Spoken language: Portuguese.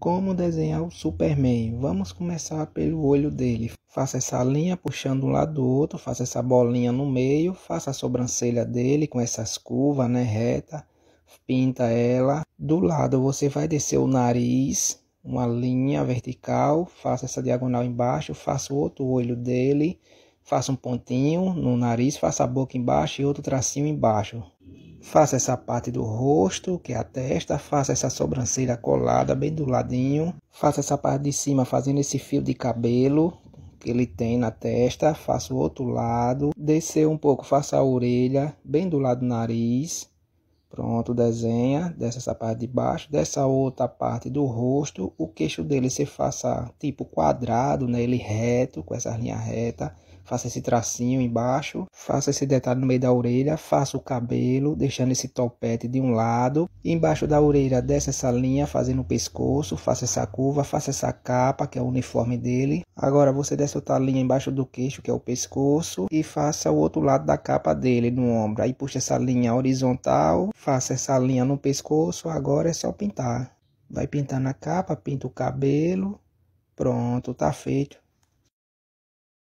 Como desenhar o Superman? Vamos começar pelo olho dele. Faça essa linha puxando um lado do outro, faça essa bolinha no meio, faça a sobrancelha dele com essas curvas, né, reta. Pinta ela. Do lado você vai descer o nariz, uma linha vertical, faça essa diagonal embaixo, faça o outro olho dele, faça um pontinho no nariz, faça a boca embaixo e outro tracinho embaixo. Faça essa parte do rosto, que é a testa, faça essa sobrancelha colada bem do ladinho, faça essa parte de cima fazendo esse fio de cabelo que ele tem na testa, faça o outro lado, descer um pouco, faça a orelha bem do lado do nariz, Pronto, desenha, desce essa parte de baixo, dessa outra parte do rosto, o queixo dele você faça tipo quadrado, né? Ele reto, com essa linha reta, faça esse tracinho embaixo, faça esse detalhe no meio da orelha, faça o cabelo, deixando esse topete de um lado, embaixo da orelha desce essa linha, fazendo o pescoço, faça essa curva, faça essa capa, que é o uniforme dele. Agora você desce outra linha embaixo do queixo, que é o pescoço, e faça o outro lado da capa dele no ombro. Aí puxa essa linha horizontal, Faça essa linha no pescoço, agora é só pintar. Vai pintar na capa, pinta o cabelo. Pronto, tá feito.